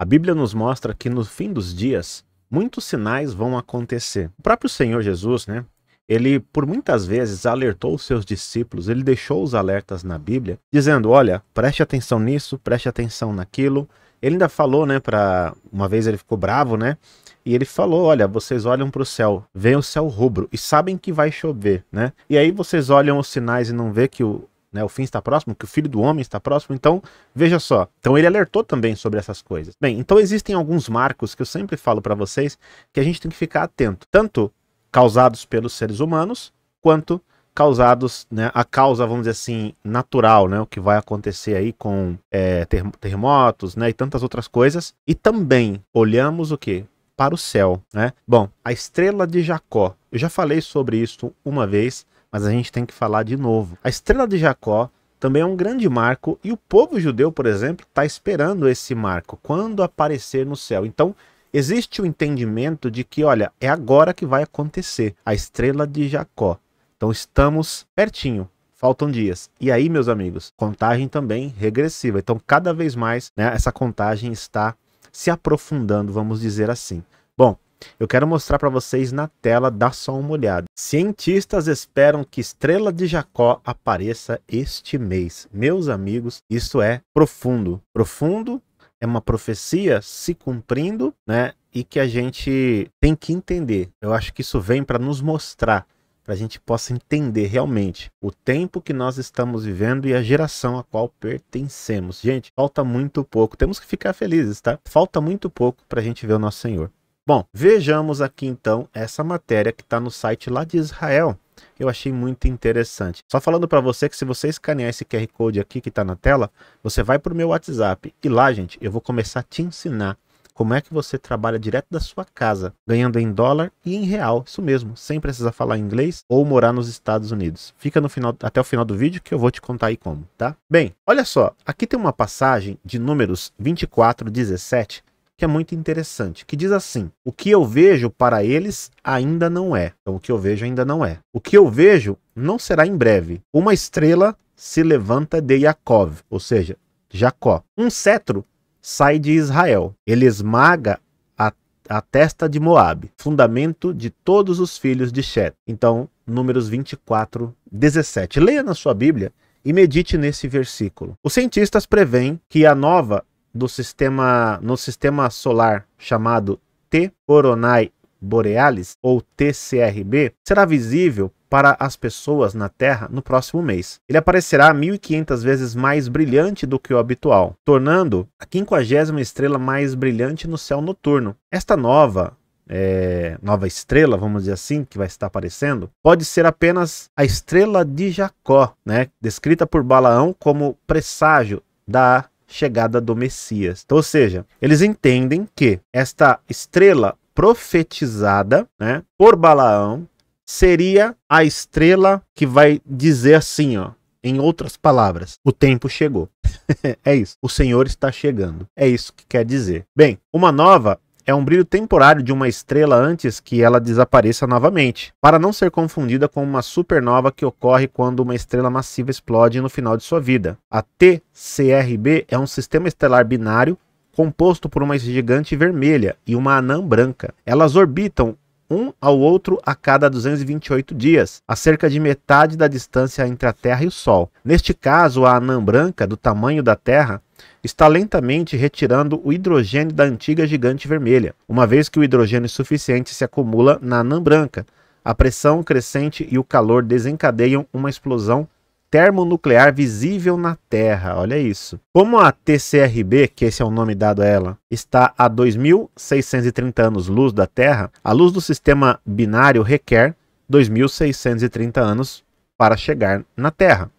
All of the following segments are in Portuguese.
A Bíblia nos mostra que no fim dos dias, muitos sinais vão acontecer. O próprio Senhor Jesus, né? Ele, por muitas vezes, alertou os seus discípulos, ele deixou os alertas na Bíblia, dizendo: olha, preste atenção nisso, preste atenção naquilo. Ele ainda falou, né, para uma vez ele ficou bravo, né? E ele falou: Olha, vocês olham para o céu, veem o céu rubro e sabem que vai chover, né? E aí vocês olham os sinais e não vê que o, né? O fim está próximo, que o filho do homem está próximo. Então, veja só. Então, ele alertou também sobre essas coisas. Bem, então existem alguns marcos que eu sempre falo para vocês que a gente tem que ficar atento, tanto causados pelos seres humanos, quanto causados, né, a causa, vamos dizer assim, natural, né, o que vai acontecer aí com é, terremotos, né, e tantas outras coisas. E também olhamos o que? Para o céu, né? Bom, a estrela de Jacó. Eu já falei sobre isso uma vez mas a gente tem que falar de novo. A estrela de Jacó também é um grande marco e o povo judeu, por exemplo, está esperando esse marco quando aparecer no céu. Então, existe o entendimento de que, olha, é agora que vai acontecer a estrela de Jacó. Então, estamos pertinho. Faltam dias. E aí, meus amigos, contagem também regressiva. Então, cada vez mais, né, essa contagem está se aprofundando, vamos dizer assim. Bom, eu quero mostrar para vocês na tela, dá só uma olhada. Cientistas esperam que Estrela de Jacó apareça este mês. Meus amigos, isso é profundo. Profundo é uma profecia se cumprindo, né? E que a gente tem que entender. Eu acho que isso vem para nos mostrar para a gente possa entender realmente o tempo que nós estamos vivendo e a geração a qual pertencemos. Gente, falta muito pouco. Temos que ficar felizes, tá? Falta muito pouco para a gente ver o nosso Senhor. Bom, vejamos aqui então essa matéria que está no site lá de Israel. Eu achei muito interessante. Só falando para você que se você escanear esse QR Code aqui que está na tela, você vai para o meu WhatsApp e lá, gente, eu vou começar a te ensinar como é que você trabalha direto da sua casa, ganhando em dólar e em real, isso mesmo, sem precisar falar inglês ou morar nos Estados Unidos. Fica no final, até o final do vídeo que eu vou te contar aí como, tá? Bem, olha só, aqui tem uma passagem de números 24, 17 que é muito interessante, que diz assim: O que eu vejo para eles ainda não é. Então, o que eu vejo ainda não é. O que eu vejo não será em breve. Uma estrela se levanta de Jacob, ou seja, Jacó. Um cetro sai de Israel. Ele esmaga a, a testa de Moabe, fundamento de todos os filhos de Shet. Então, números 24, 17. Leia na sua Bíblia e medite nesse versículo. Os cientistas preveem que a nova do sistema no sistema solar chamado T Coronae Borealis ou TCRB será visível para as pessoas na Terra no próximo mês. Ele aparecerá 1500 vezes mais brilhante do que o habitual, tornando a 50 estrela mais brilhante no céu noturno. Esta nova é, nova estrela, vamos dizer assim, que vai estar aparecendo, pode ser apenas a estrela de Jacó, né, descrita por Balaão como presságio da chegada do Messias. Então, ou seja, eles entendem que esta estrela profetizada, né, por Balaão, seria a estrela que vai dizer assim, ó, em outras palavras, o tempo chegou. é isso. O Senhor está chegando. É isso que quer dizer. Bem, uma nova é um brilho temporário de uma estrela antes que ela desapareça novamente, para não ser confundida com uma supernova que ocorre quando uma estrela massiva explode no final de sua vida. A TCRB é um sistema estelar binário composto por uma gigante vermelha e uma anã branca. Elas orbitam um ao outro a cada 228 dias, a cerca de metade da distância entre a Terra e o Sol. Neste caso, a anã branca, do tamanho da Terra, está lentamente retirando o hidrogênio da antiga gigante vermelha, uma vez que o hidrogênio suficiente se acumula na anã branca. A pressão crescente e o calor desencadeiam uma explosão termonuclear visível na Terra. Olha isso. Como a TCRB, que esse é o nome dado a ela, está a 2630 anos-luz da Terra, a luz do sistema binário requer 2630 anos para chegar na Terra.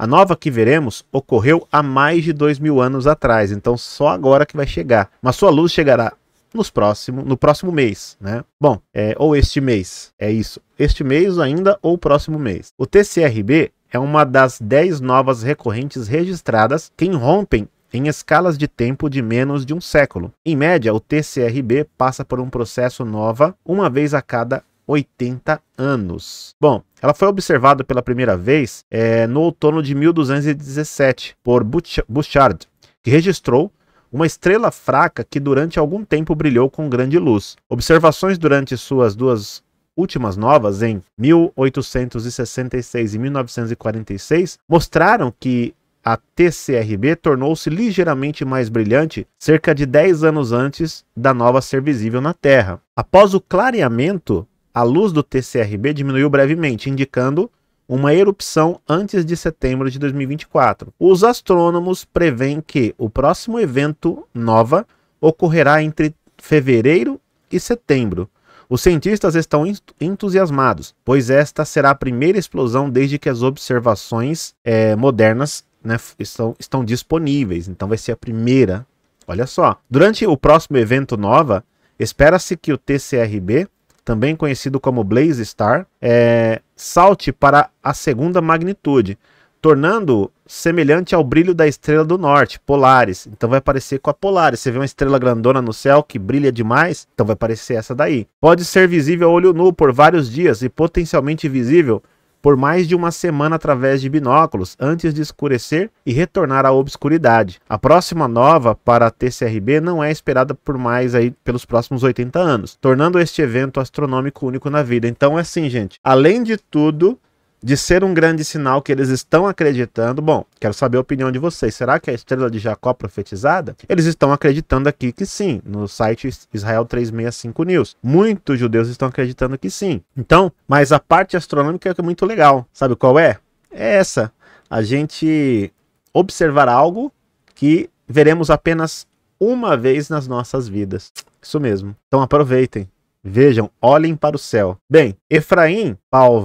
A nova que veremos ocorreu há mais de dois mil anos atrás, então só agora que vai chegar. Mas sua luz chegará nos próximo, no próximo mês, né? Bom, é, ou este mês, é isso. Este mês ainda ou próximo mês. O TCRB é uma das 10 novas recorrentes registradas que rompem em escalas de tempo de menos de um século. Em média, o TCRB passa por um processo nova uma vez a cada 80 anos. Bom, ela foi observada pela primeira vez é, no outono de 1217 por Bouchard, que registrou uma estrela fraca que durante algum tempo brilhou com grande luz. Observações durante suas duas últimas novas, em 1866 e 1946, mostraram que a TCRB tornou-se ligeiramente mais brilhante cerca de 10 anos antes da nova ser visível na Terra. Após o clareamento a luz do TCRB diminuiu brevemente, indicando uma erupção antes de setembro de 2024. Os astrônomos preveem que o próximo evento nova ocorrerá entre fevereiro e setembro. Os cientistas estão entusiasmados, pois esta será a primeira explosão desde que as observações é, modernas né, estão, estão disponíveis. Então vai ser a primeira. Olha só. Durante o próximo evento nova, espera-se que o TCRB também conhecido como Blaze Star, é, salte para a segunda magnitude, tornando semelhante ao brilho da estrela do norte, Polaris. Então vai parecer com a Polaris. Você vê uma estrela grandona no céu que brilha demais, então vai parecer essa daí. Pode ser visível a olho nu por vários dias e potencialmente visível por mais de uma semana através de binóculos antes de escurecer e retornar à obscuridade. A próxima nova para a TCRB não é esperada por mais aí pelos próximos 80 anos, tornando este evento astronômico único na vida. Então é assim, gente. Além de tudo, de ser um grande sinal que eles estão acreditando. Bom, quero saber a opinião de vocês. Será que a estrela de Jacó profetizada? Eles estão acreditando aqui que sim, no site Israel 365 News. Muitos judeus estão acreditando que sim. Então, mas a parte astronômica é, é muito legal. Sabe qual é? É essa. A gente observar algo que veremos apenas uma vez nas nossas vidas. Isso mesmo. Então aproveitem. Vejam, olhem para o céu. Bem, Efraim Paulo,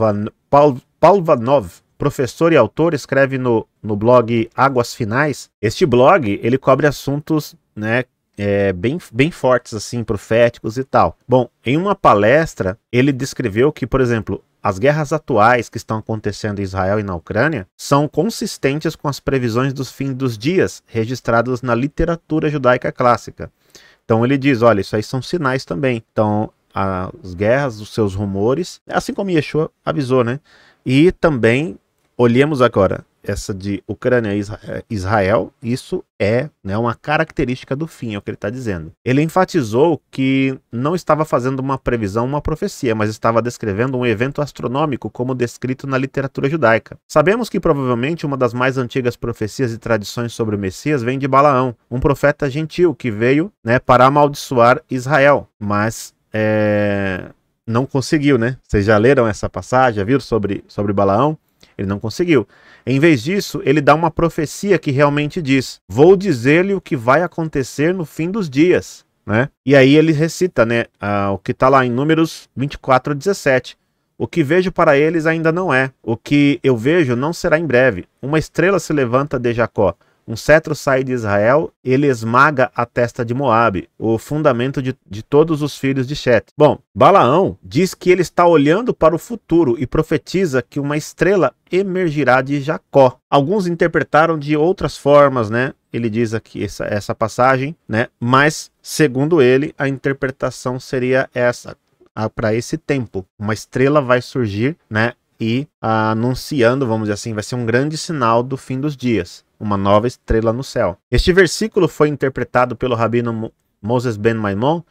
Pal, Vanov, professor e autor, escreve no, no blog Águas Finais. Este blog, ele cobre assuntos, né, é, bem, bem fortes, assim, proféticos e tal. Bom, em uma palestra, ele descreveu que, por exemplo, as guerras atuais que estão acontecendo em Israel e na Ucrânia são consistentes com as previsões dos fins dos dias registradas na literatura judaica clássica. Então ele diz, olha, isso aí são sinais também. Então as guerras, os seus rumores, assim como Yeshua avisou, né? E também olhemos agora essa de Ucrânia e eh, Israel, isso é né, uma característica do fim, é o que ele está dizendo. Ele enfatizou que não estava fazendo uma previsão, uma profecia, mas estava descrevendo um evento astronômico como descrito na literatura judaica. Sabemos que provavelmente uma das mais antigas profecias e tradições sobre o Messias vem de Balaão, um profeta gentil que veio né, para amaldiçoar Israel, mas é, não conseguiu, né? Vocês já leram essa passagem, já viram sobre, sobre Balaão? Ele não conseguiu. Em vez disso, ele dá uma profecia que realmente diz: Vou dizer-lhe o que vai acontecer no fim dos dias. Né? E aí ele recita né, o que está lá em Números 24, 17. O que vejo para eles ainda não é. O que eu vejo não será em breve. Uma estrela se levanta de Jacó um cetro sai de Israel, ele esmaga a testa de Moabe, o fundamento de, de todos os filhos de Shet. Bom, Balaão diz que ele está olhando para o futuro e profetiza que uma estrela emergirá de Jacó. Alguns interpretaram de outras formas, né? Ele diz aqui essa, essa passagem, né? Mas, segundo ele, a interpretação seria essa. Ah, para esse tempo. Uma estrela vai surgir, né? e ah, anunciando, vamos dizer assim, vai ser um grande sinal do fim dos dias, uma nova estrela no céu. Este versículo foi interpretado pelo rabino Moses ben Maimon,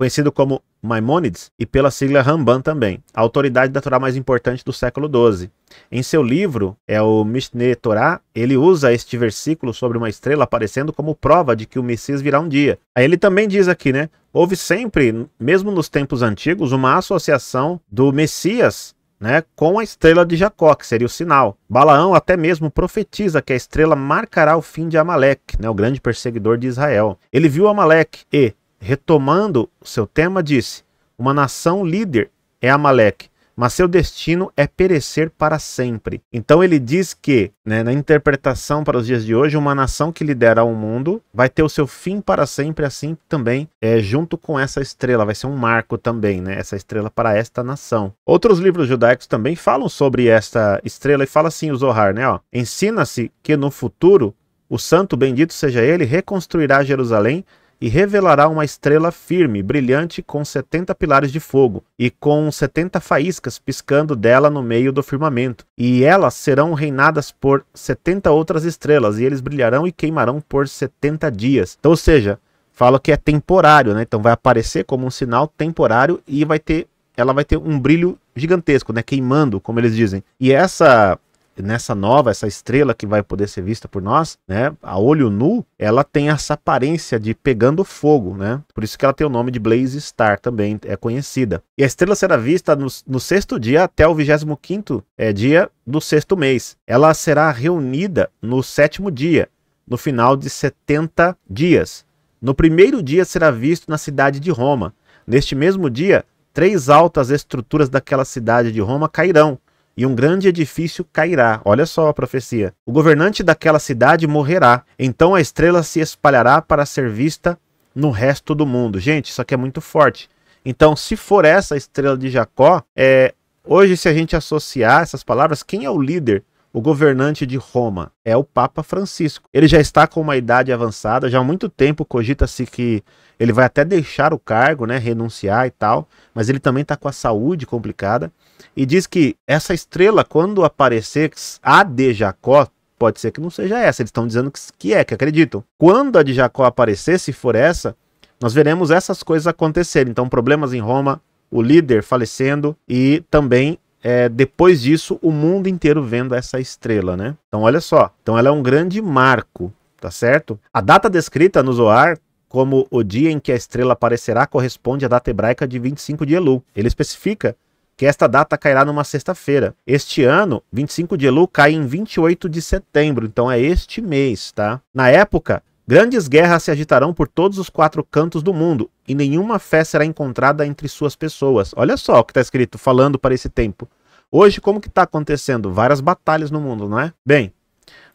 conhecido como Maimonides, e pela sigla Ramban também, a autoridade da Torá mais importante do século XII. Em seu livro, é o Mishneh Torah, ele usa este versículo sobre uma estrela aparecendo como prova de que o Messias virá um dia. Aí ele também diz aqui, né? Houve sempre, mesmo nos tempos antigos, uma associação do Messias né, com a estrela de Jacó, que seria o sinal. Balaão até mesmo profetiza que a estrela marcará o fim de Amaleque, né, o grande perseguidor de Israel. Ele viu Amaleque e, retomando seu tema, disse: Uma nação líder é Amaleque, mas seu destino é perecer para sempre. Então ele diz que, né, na interpretação para os dias de hoje, uma nação que lidera o mundo vai ter o seu fim para sempre, assim também, é, junto com essa estrela, vai ser um marco também, né, essa estrela para esta nação. Outros livros judaicos também falam sobre esta estrela e fala assim o Zohar, né, ó, ensina-se que no futuro o santo bendito seja ele reconstruirá Jerusalém e revelará uma estrela firme, brilhante, com setenta pilares de fogo, e com setenta faíscas piscando dela no meio do firmamento. E elas serão reinadas por setenta outras estrelas, e eles brilharão e queimarão por setenta dias. Então, ou seja, fala que é temporário, né? Então vai aparecer como um sinal temporário e vai ter, ela vai ter um brilho gigantesco, né? Queimando, como eles dizem. E essa nessa nova, essa estrela que vai poder ser vista por nós, né, a olho nu, ela tem essa aparência de pegando fogo, né? Por isso que ela tem o nome de Blaze Star também, é conhecida. E a estrela será vista no, no sexto dia até o 25 quinto é, dia do sexto mês. Ela será reunida no sétimo dia, no final de 70 dias. No primeiro dia será visto na cidade de Roma. Neste mesmo dia, três altas estruturas daquela cidade de Roma cairão e um grande edifício cairá. Olha só a profecia. O governante daquela cidade morrerá. Então a estrela se espalhará para ser vista no resto do mundo. Gente, isso aqui é muito forte. Então, se for essa estrela de Jacó, é, hoje, se a gente associar essas palavras, quem é o líder o governante de Roma é o Papa Francisco. Ele já está com uma idade avançada, já há muito tempo cogita-se que ele vai até deixar o cargo, né, renunciar e tal, mas ele também está com a saúde complicada e diz que essa estrela, quando aparecer, a de Jacó, pode ser que não seja essa, eles estão dizendo que é, que acreditam. Quando a de Jacó aparecer, se for essa, nós veremos essas coisas acontecerem. Então, problemas em Roma, o líder falecendo e também é, depois disso, o mundo inteiro vendo essa estrela, né? Então, olha só. Então, ela é um grande marco, tá certo? A data descrita no Zoar como o dia em que a estrela aparecerá corresponde à data hebraica de 25 de Elul. Ele especifica que esta data cairá numa sexta-feira. Este ano, 25 de Elul cai em 28 de setembro, então é este mês, tá? Na época, grandes guerras se agitarão por todos os quatro cantos do mundo e nenhuma fé será encontrada entre suas pessoas. Olha só o que está escrito falando para esse tempo. Hoje, como que está acontecendo? Várias batalhas no mundo, não é? Bem,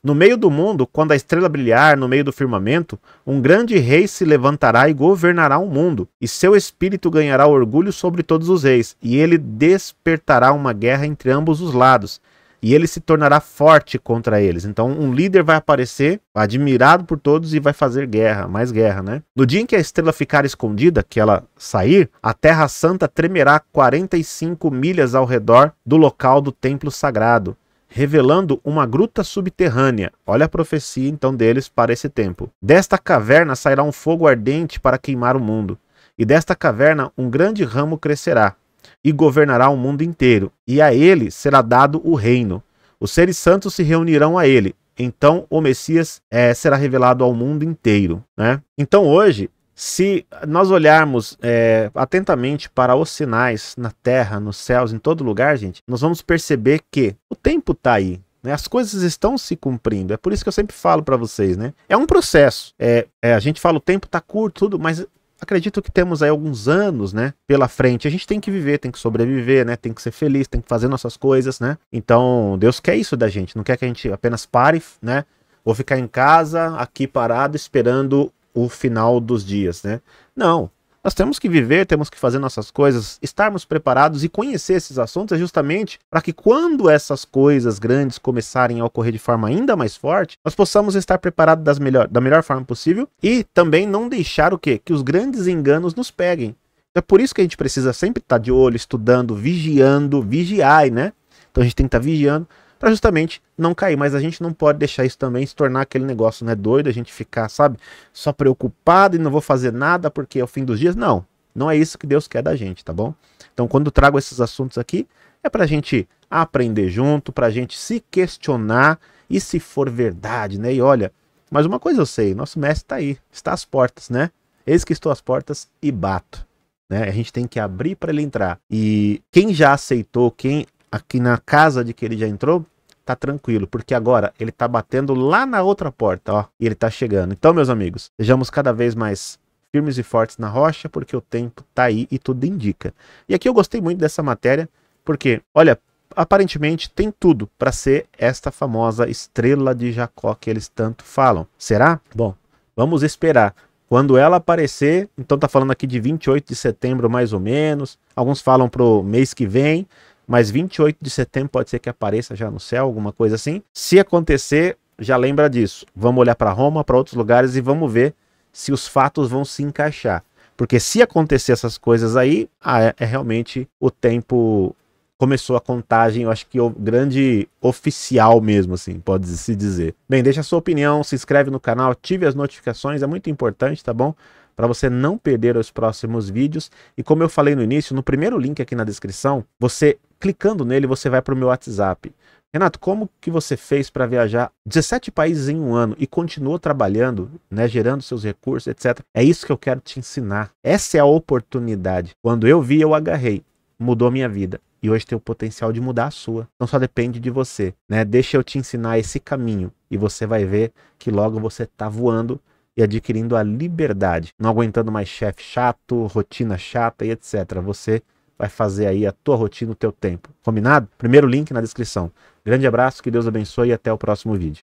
no meio do mundo, quando a estrela brilhar no meio do firmamento, um grande rei se levantará e governará o mundo, e seu espírito ganhará orgulho sobre todos os reis, e ele despertará uma guerra entre ambos os lados, e ele se tornará forte contra eles. Então, um líder vai aparecer, admirado por todos, e vai fazer guerra, mais guerra, né? No dia em que a estrela ficar escondida, que ela sair, a Terra Santa tremerá 45 milhas ao redor do local do templo sagrado. Revelando uma gruta subterrânea. Olha a profecia então deles para esse tempo. Desta caverna sairá um fogo ardente para queimar o mundo, e desta caverna um grande ramo crescerá e governará o mundo inteiro, e a ele será dado o reino. Os seres santos se reunirão a ele. Então o Messias é, será revelado ao mundo inteiro. Né? Então hoje, se nós olharmos é, atentamente para os sinais na terra, nos céus, em todo lugar, gente, nós vamos perceber que o tempo está aí. Né? As coisas estão se cumprindo. É por isso que eu sempre falo para vocês, né? É um processo. É, é, a gente fala o tempo está curto, tudo, mas acredito que temos aí alguns anos, né, pela frente. A gente tem que viver, tem que sobreviver, né, tem que ser feliz, tem que fazer nossas coisas, né? Então, Deus quer isso da gente, não quer que a gente apenas pare, né? Ou ficar em casa, aqui parado, esperando o final dos dias, né? Não, nós temos que viver, temos que fazer nossas coisas, estarmos preparados e conhecer esses assuntos é justamente para que quando essas coisas grandes começarem a ocorrer de forma ainda mais forte, nós possamos estar preparados das melhor, da melhor forma possível e também não deixar o quê? Que os grandes enganos nos peguem. Então, é por isso que a gente precisa sempre estar tá de olho, estudando, vigiando, vigiai, né? Então a gente tem que estar tá vigiando para justamente não cair. Mas a gente não pode deixar isso também se tornar aquele negócio né, doido, a gente ficar, sabe, só preocupado e não vou fazer nada porque é o fim dos dias. Não, não é isso que Deus quer da gente, tá bom? Então, quando trago esses assuntos aqui, é para a gente aprender junto, para a gente se questionar e se for verdade, né? E olha, mas uma coisa eu sei, nosso mestre está aí, está às portas, né? Eis que estou às portas e bato. Né? A gente tem que abrir para ele entrar. E quem já aceitou, quem aqui na casa de que ele já entrou, tá tranquilo, porque agora ele tá batendo lá na outra porta, ó, e ele tá chegando. Então, meus amigos, sejamos cada vez mais firmes e fortes na rocha, porque o tempo tá aí e tudo indica. E aqui eu gostei muito dessa matéria, porque, olha, aparentemente tem tudo para ser esta famosa estrela de Jacó que eles tanto falam. Será? Bom, vamos esperar. Quando ela aparecer, então tá falando aqui de 28 de setembro mais ou menos. Alguns falam pro mês que vem, mas 28 de setembro pode ser que apareça já no céu, alguma coisa assim. Se acontecer, já lembra disso. Vamos olhar para Roma, para outros lugares e vamos ver se os fatos vão se encaixar. Porque se acontecer essas coisas aí, ah, é, é realmente o tempo começou a contagem, eu acho que o grande oficial mesmo, assim, pode-se dizer. Bem, deixa a sua opinião, se inscreve no canal, ative as notificações, é muito importante, tá bom? Para você não perder os próximos vídeos. E como eu falei no início, no primeiro link aqui na descrição, você Clicando nele, você vai para o meu WhatsApp. Renato, como que você fez para viajar 17 países em um ano e continuou trabalhando, né, gerando seus recursos, etc. É isso que eu quero te ensinar. Essa é a oportunidade. Quando eu vi, eu agarrei. Mudou minha vida e hoje tem o potencial de mudar a sua. Não só depende de você, né? Deixa eu te ensinar esse caminho e você vai ver que logo você tá voando e adquirindo a liberdade, não aguentando mais chefe chato, rotina chata e etc. Você vai fazer aí a tua rotina, o teu tempo. Combinado? Primeiro link na descrição. Grande abraço, que Deus abençoe e até o próximo vídeo.